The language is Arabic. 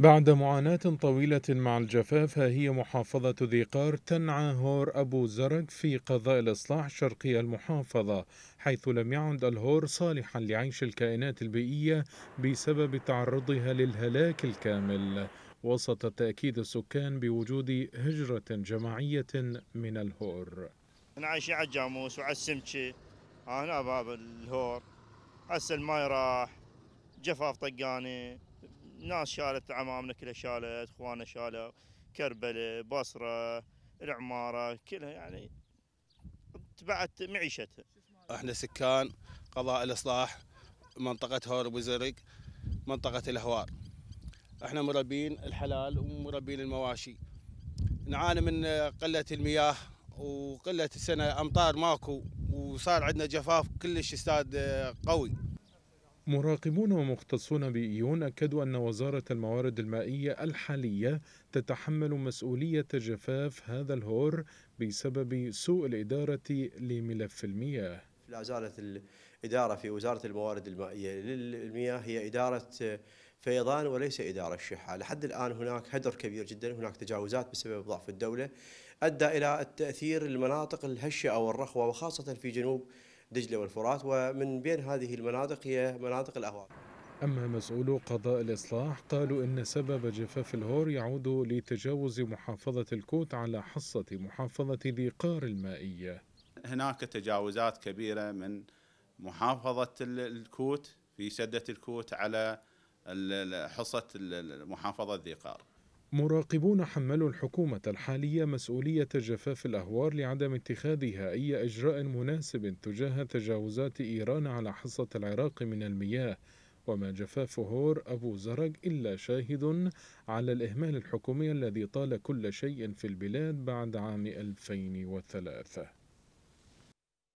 بعد معاناة طويلة مع الجفاف ها هي محافظة ذي قار تنعى هور أبو زرق في قضاء الإصلاح شرقي المحافظة حيث لم يعد الهور صالحا لعيش الكائنات البيئية بسبب تعرضها للهلاك الكامل وسط تأكيد السكان بوجود هجرة جماعية من الهور نعيش على الجاموس وعلى السمشي هنا باب الهور هسه الماي راح جفاف طقاني ناس شالت عمامنا كلها شالت اخواننا شالوا كربله بصره العماره كلها يعني تبعت معيشتها احنا سكان قضاء الاصلاح منطقه هور وزرق منطقه الاهوار احنا مربين الحلال ومربين المواشي نعاني من قله المياه وقله السنه امطار ماكو وصار عندنا جفاف كلش استاد قوي مراقبون ومختصون بإيون أكدوا أن وزارة الموارد المائية الحالية تتحمل مسؤولية جفاف هذا الهور بسبب سوء الإدارة لملف المياه لا زالت الإدارة في وزارة الموارد المائية للمياه هي إدارة فيضان وليس إدارة شحة لحد الآن هناك هدر كبير جدا هناك تجاوزات بسبب ضعف الدولة أدى إلى التأثير المناطق الهشة أو الرخوة وخاصة في جنوب دجلة والفرات ومن بين هذه المناطق هي مناطق الأهوار أما مسؤولو قضاء الإصلاح قالوا إن سبب جفاف الهور يعود لتجاوز محافظة الكوت على حصة محافظة ذي قار المائية هناك تجاوزات كبيرة من محافظة الكوت في سدة الكوت على حصة محافظة ذي قار. مراقبون حملوا الحكومة الحالية مسؤولية جفاف الأهوار لعدم اتخاذها أي إجراء مناسب تجاه تجاوزات إيران على حصة العراق من المياه وما جفاف هور أبو زرق إلا شاهد على الإهمال الحكومي الذي طال كل شيء في البلاد بعد عام 2003